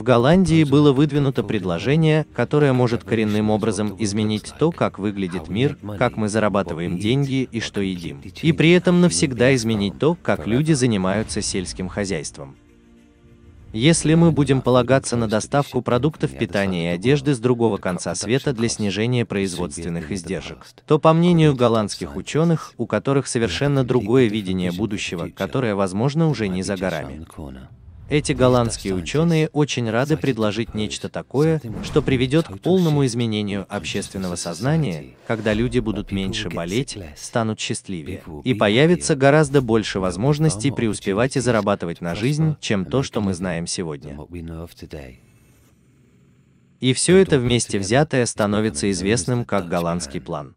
В Голландии было выдвинуто предложение, которое может коренным образом изменить то, как выглядит мир, как мы зарабатываем деньги и что едим. И при этом навсегда изменить то, как люди занимаются сельским хозяйством. Если мы будем полагаться на доставку продуктов питания и одежды с другого конца света для снижения производственных издержек, то, по мнению голландских ученых, у которых совершенно другое видение будущего, которое, возможно, уже не за горами. Эти голландские ученые очень рады предложить нечто такое, что приведет к полному изменению общественного сознания, когда люди будут меньше болеть, станут счастливее, и появится гораздо больше возможностей преуспевать и зарабатывать на жизнь, чем то, что мы знаем сегодня. И все это вместе взятое становится известным как голландский план.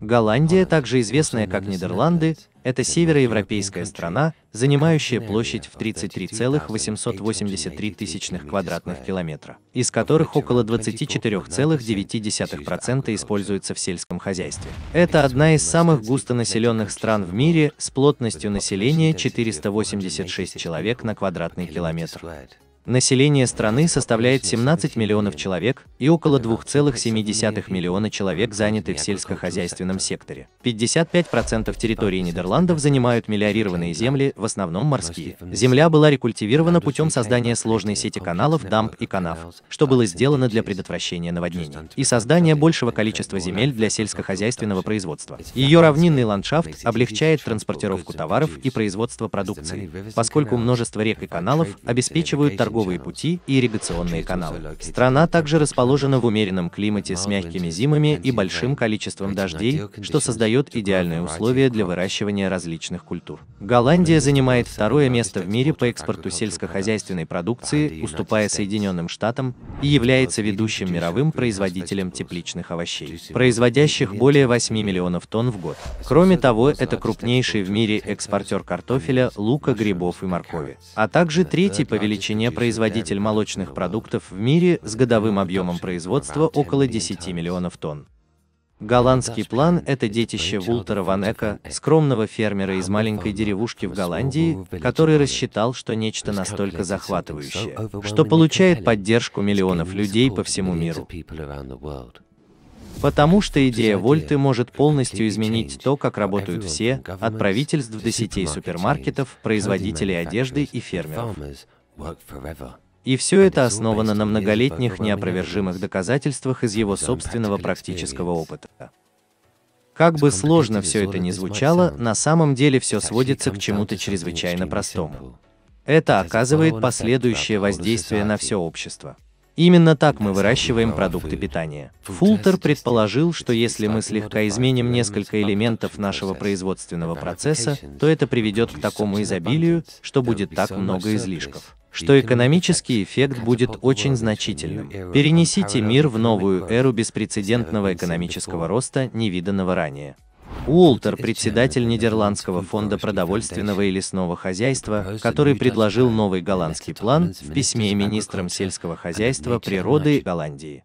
Голландия, также известная как Нидерланды, это североевропейская страна, занимающая площадь в 33,883 тысячных квадратных километра, из которых около 24,9% используется в сельском хозяйстве. Это одна из самых густонаселенных стран в мире с плотностью населения 486 человек на квадратный километр. Население страны составляет 17 миллионов человек, и около 2,7 миллиона человек заняты в сельскохозяйственном секторе. 55% территории Нидерландов занимают мелиорированные земли, в основном морские. Земля была рекультивирована путем создания сложной сети каналов, дамб и канав, что было сделано для предотвращения наводнений, и создания большего количества земель для сельскохозяйственного производства. Ее равнинный ландшафт облегчает транспортировку товаров и производство продукции, поскольку множество рек и каналов обеспечивают торговые пути и ирригационные каналы. Страна также расположена в умеренном климате с мягкими зимами и большим количеством дождей, что создает создает типа идеальные условия для выращивания различных культур. Голландия занимает второе место в мире по экспорту сельскохозяйственной продукции, уступая Соединенным Штатам, и является ведущим мировым производителем тепличных овощей, производящих более 8 миллионов тонн в год. Кроме того, это крупнейший в мире экспортер картофеля, лука, грибов и моркови, а также третий по величине производитель молочных продуктов в мире с годовым объемом производства около 10 миллионов тонн. Голландский план – это детище Вултера Ван Эка, скромного фермера из маленькой деревушки в Голландии, который рассчитал, что нечто настолько захватывающее, что получает поддержку миллионов людей по всему миру. Потому что идея Вольты может полностью изменить то, как работают все, от правительств до сетей супермаркетов, производителей одежды и фермеров. И все это основано на многолетних неопровержимых доказательствах из его собственного практического опыта. Как бы сложно все это ни звучало, на самом деле все сводится к чему-то чрезвычайно простому. Это оказывает последующее воздействие на все общество. Именно так мы выращиваем продукты питания. Фултер предположил, что если мы слегка изменим несколько элементов нашего производственного процесса, то это приведет к такому изобилию, что будет так много излишков что экономический эффект будет очень значительным. Перенесите мир в новую эру беспрецедентного экономического роста, невиданного ранее. Уолтер, председатель Нидерландского фонда продовольственного и лесного хозяйства, который предложил новый голландский план в письме министрам сельского хозяйства природы Голландии.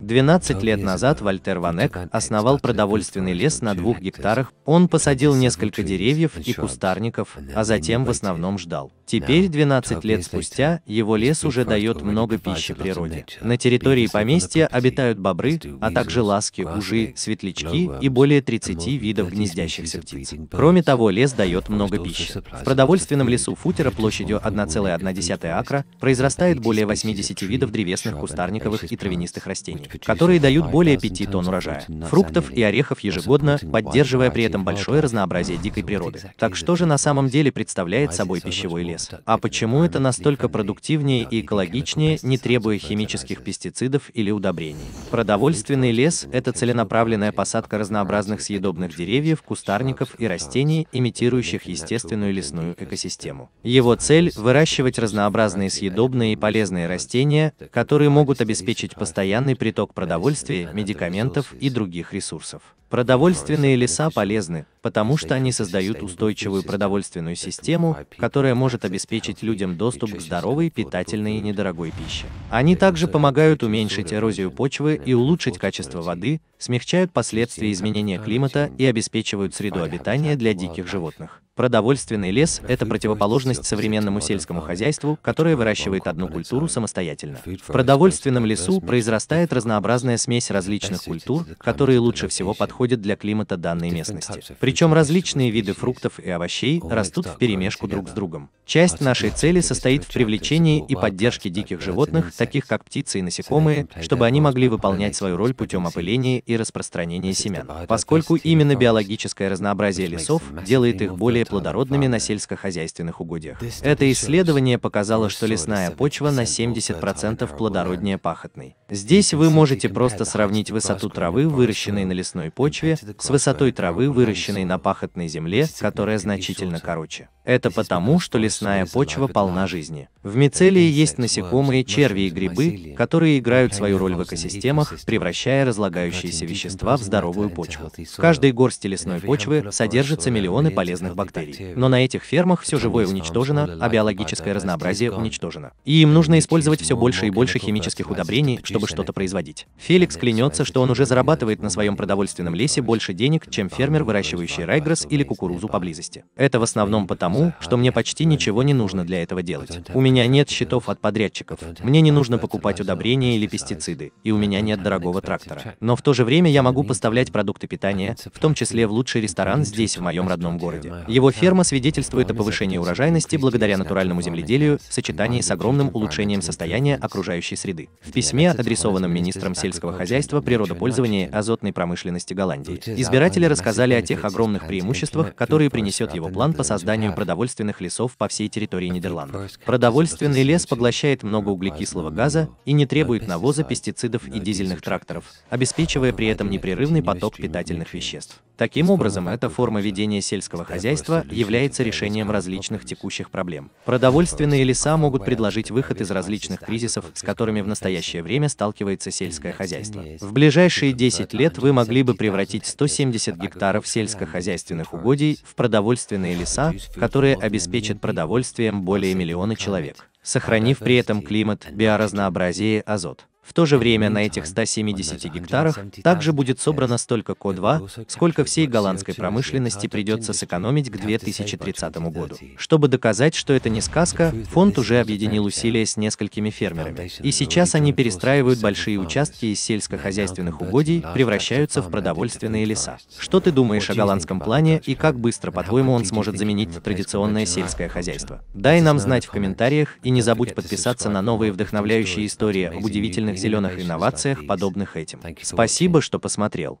12 лет назад Вольтер Ванек основал продовольственный лес на двух гектарах, он посадил несколько деревьев и кустарников, а затем в основном ждал. Теперь, 12 лет спустя, его лес уже дает много пищи природе. На территории поместья обитают бобры, а также ласки, ужи, светлячки и более 30 видов гнездящихся птиц. Кроме того, лес дает много пищи. В продовольственном лесу Футера площадью 1,1 акра произрастает более 80 видов древесных, кустарниковых и травянистых растений которые дают более 5 тонн урожая, фруктов и орехов ежегодно, поддерживая при этом большое разнообразие дикой природы. Так что же на самом деле представляет собой пищевой лес? А почему это настолько продуктивнее и экологичнее, не требуя химических пестицидов или удобрений? Продовольственный лес – это целенаправленная посадка разнообразных съедобных деревьев, кустарников и растений, имитирующих естественную лесную экосистему. Его цель – выращивать разнообразные съедобные и полезные растения, которые могут обеспечить постоянный приток приток продовольствия, медикаментов и других ресурсов. Продовольственные леса полезны, потому что они создают устойчивую продовольственную систему, которая может обеспечить людям доступ к здоровой, питательной и недорогой пище. Они также помогают уменьшить эрозию почвы и улучшить качество воды, смягчают последствия изменения климата и обеспечивают среду обитания для диких животных. Продовольственный лес – это противоположность современному сельскому хозяйству, которое выращивает одну культуру самостоятельно. В продовольственном лесу произрастает разнообразная смесь различных культур, которые лучше всего подходят для климата данной местности. Причем причем различные виды фруктов и овощей растут в перемешку друг с другом. Часть нашей цели состоит в привлечении и поддержке диких животных, таких как птицы и насекомые, чтобы они могли выполнять свою роль путем опыления и распространения семян. Поскольку именно биологическое разнообразие лесов делает их более плодородными на сельскохозяйственных угодьях. Это исследование показало, что лесная почва на 70% плодороднее пахотной. Здесь вы можете просто сравнить высоту травы, выращенной на лесной почве, с высотой травы, выращенной на пахотной земле, которая значительно короче. Это потому, что лесная почва полна жизни. В мицелии есть насекомые, черви и грибы, которые играют свою роль в экосистемах, превращая разлагающиеся вещества в здоровую почву. В каждой горсти лесной почвы содержатся миллионы полезных бактерий. Но на этих фермах все живое уничтожено, а биологическое разнообразие уничтожено. И им нужно использовать все больше и больше химических удобрений, чтобы что-то производить. Феликс клянется, что он уже зарабатывает на своем продовольственном лесе больше денег, чем фермер, выращивающий райгресс или кукурузу поблизости. Это в основном потому, потому, что мне почти ничего не нужно для этого делать. У меня нет счетов от подрядчиков, мне не нужно покупать удобрения или пестициды, и у меня нет дорогого трактора. Но в то же время я могу поставлять продукты питания, в том числе в лучший ресторан здесь, в моем родном городе. Его ферма свидетельствует о повышении урожайности благодаря натуральному земледелию в сочетании с огромным улучшением состояния окружающей среды. В письме, адресованном министром сельского хозяйства, природопользования и азотной промышленности Голландии, избиратели рассказали о тех огромных преимуществах, которые принесет его план по созданию продовольственного продовольственных лесов по всей территории Нидерландов. Продовольственный лес поглощает много углекислого газа и не требует навоза, пестицидов и дизельных тракторов, обеспечивая при этом непрерывный поток питательных веществ. Таким образом, эта форма ведения сельского хозяйства является решением различных текущих проблем. Продовольственные леса могут предложить выход из различных кризисов, с которыми в настоящее время сталкивается сельское хозяйство. В ближайшие 10 лет вы могли бы превратить 170 гектаров сельскохозяйственных угодий в продовольственные леса, которые которые обеспечат продовольствием более миллиона человек, сохранив при этом климат, биоразнообразие и азот. В то же время на этих 170 а, гектарах также будет собрано столько ко-2, сколько всей голландской промышленности придется сэкономить к 2030 году. Чтобы доказать, что это не сказка, фонд уже объединил усилия с несколькими фермерами. И сейчас они перестраивают большие участки из сельскохозяйственных угодий, превращаются в продовольственные леса. Что ты думаешь о голландском плане и как быстро, по-твоему, он сможет заменить традиционное сельское хозяйство? Дай нам знать в комментариях и не забудь подписаться на новые вдохновляющие истории об удивительных зеленых инновациях, подобных этим. Спасибо, что посмотрел.